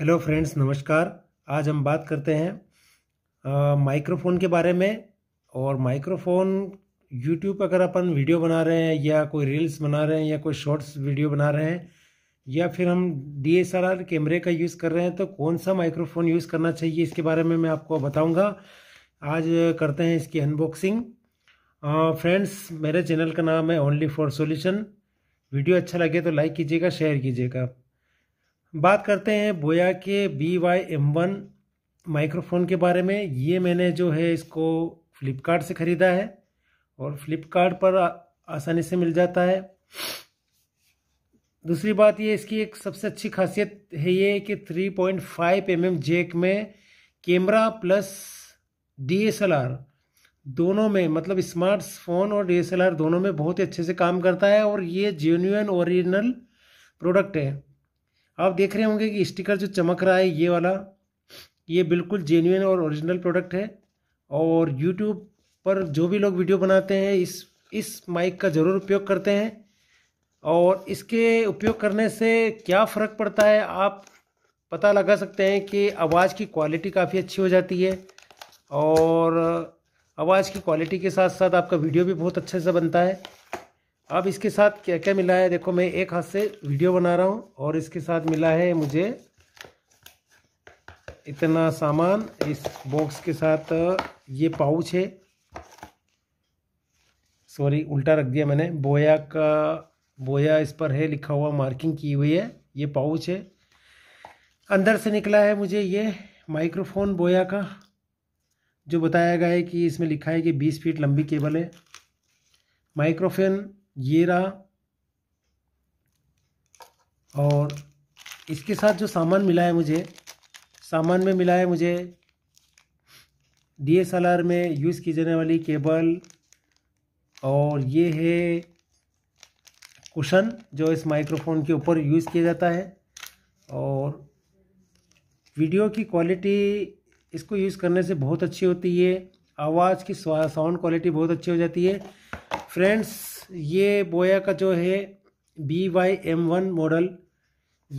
hello friends नमस्कार आज हम बात करते हैं माइक्रोफोन के बारे में और माइक्रोफोन यूट्यूब अगर अपन वीडियो बना रहे हैं या कोई रील्स बना रहे हैं या कोई शॉर्ट्स वीडियो बना रहे हैं या फिर हम आर कैमरे का यूज़ कर रहे हैं तो कौन सा माइक्रोफोन यूज़ करना चाहिए इसके बारे में मैं आपको बताऊँगा आज करते हैं इसकी अनबॉक्सिंग फ्रेंड्स मेरे चैनल का नाम है ओनली फॉर सोल्यूशन वीडियो अच्छा लगे तो लाइक कीजिएगा शेयर कीजिएगा बात करते हैं बोया के B Y M one microphone के बारे में ये मैंने जो है इसको फ्लिपकार्ट से ख़रीदा है और फ्लिपकार्ट पर आसानी से मिल जाता है दूसरी बात ये इसकी एक सबसे अच्छी खासियत है ये कि 3.5 पॉइंट mm जेक में कैमरा प्लस डीएसएलआर दोनों में मतलब स्मार्टफोन और डीएसएलआर दोनों में बहुत ही अच्छे से काम करता है और ये जेन्यून ओरिजिनल प्रोडक्ट है आप देख रहे होंगे कि स्टिकर जो चमक रहा है ये वाला ये बिल्कुल जेन्यून और ओरिजिनल प्रोडक्ट है और यूट्यूब पर जो भी लोग वीडियो बनाते हैं इस इस माइक का ज़रूर उपयोग करते हैं और इसके उपयोग करने से क्या फ़र्क पड़ता है आप पता लगा सकते हैं कि आवाज़ की क्वालिटी काफ़ी अच्छी हो जाती है और आवाज़ की क्वालिटी के साथ साथ आपका वीडियो भी बहुत अच्छे से बनता है अब इसके साथ क्या क्या मिला है देखो मैं एक हाथ से वीडियो बना रहा हूँ और इसके साथ मिला है मुझे इतना सामान इस बॉक्स के साथ ये पाउच है सॉरी उल्टा रख दिया मैंने बोया का बोया इस पर है लिखा हुआ मार्किंग की हुई है ये पाउच है अंदर से निकला है मुझे ये माइक्रोफोन बोया का जो बताया गया है कि इसमें लिखा है कि 20 फीट लंबी केबल है माइक्रोफोन ये रहा और इसके साथ जो सामान मिला है मुझे सामान में मिला है मुझे डीएसएलआर में यूज़ की जाने वाली केबल और ये है कुशन जो इस माइक्रोफोन के ऊपर यूज़ किया जाता है और वीडियो की क्वालिटी इसको यूज़ करने से बहुत अच्छी होती है आवाज़ की साउंड क्वालिटी बहुत अच्छी हो जाती है फ्रेंड्स ये बोया का जो है B Y M one model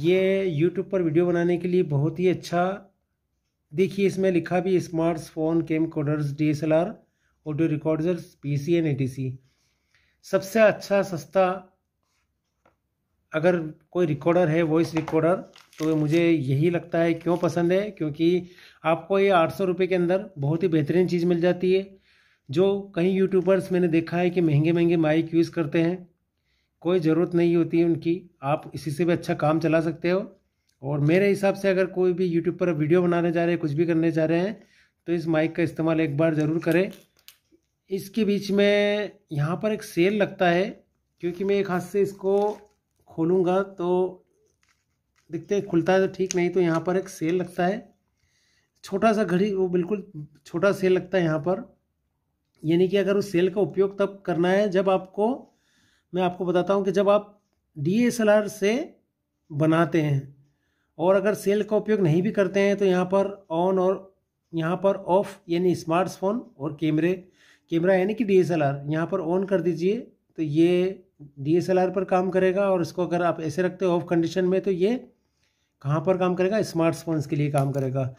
ये यूट्यूब पर वीडियो बनाने के लिए बहुत ही अच्छा देखिए इसमें लिखा भी smartphone camcorders D S L R audio recorders P C N A T C सबसे अच्छा सस्ता अगर कोई रिकॉर्डर है वॉइस रिकॉर्डर तो मुझे यही लगता है क्यों पसंद है क्योंकि आपको ये आठ सौ रुपये के अंदर बहुत ही बेहतरीन चीज़ मिल जाती है जो कई यूट्यूबर्स मैंने देखा है कि महंगे महंगे माइक यूज़ करते हैं कोई ज़रूरत नहीं होती है उनकी आप इसी से भी अच्छा काम चला सकते हो और मेरे हिसाब से अगर कोई भी यूट्यूब पर वीडियो बनाने जा रहे हैं कुछ भी करने जा रहे हैं तो इस माइक का इस्तेमाल एक बार ज़रूर करें इसके बीच में यहाँ पर एक सेल लगता है क्योंकि मैं एक हाथ से इसको खोलूँगा तो देखते हैं खुलता है तो ठीक नहीं तो यहाँ पर एक सेल लगता है छोटा सा घड़ी वो बिल्कुल छोटा सेल लगता है यहाँ पर यानी कि अगर उस सेल का उपयोग तब करना है जब आपको मैं आपको बताता हूँ कि जब आप डी से बनाते हैं और अगर सेल का उपयोग नहीं भी करते हैं तो यहाँ पर ऑन और यहाँ पर ऑफ यानी स्मार्टफोन और कैमरे कैमरा यानी कि डी एस एल आर यहाँ पर ऑन कर दीजिए तो ये डी एस एल आर पर काम करेगा और इसको अगर आप ऐसे रखते हो ऑफ कंडीशन में तो ये कहाँ पर काम करेगा स्मार्टफोन्स के लिए काम करेगा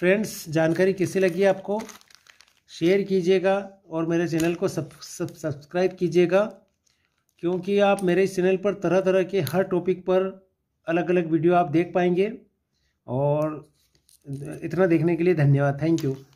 फ्रेंड्स जानकारी कैसी लगी आपको शेयर कीजिएगा और मेरे चैनल को सब सब सब्सक्राइब कीजिएगा क्योंकि आप मेरे इस चैनल पर तरह तरह के हर टॉपिक पर अलग अलग वीडियो आप देख पाएंगे और इतना देखने के लिए धन्यवाद थैंक यू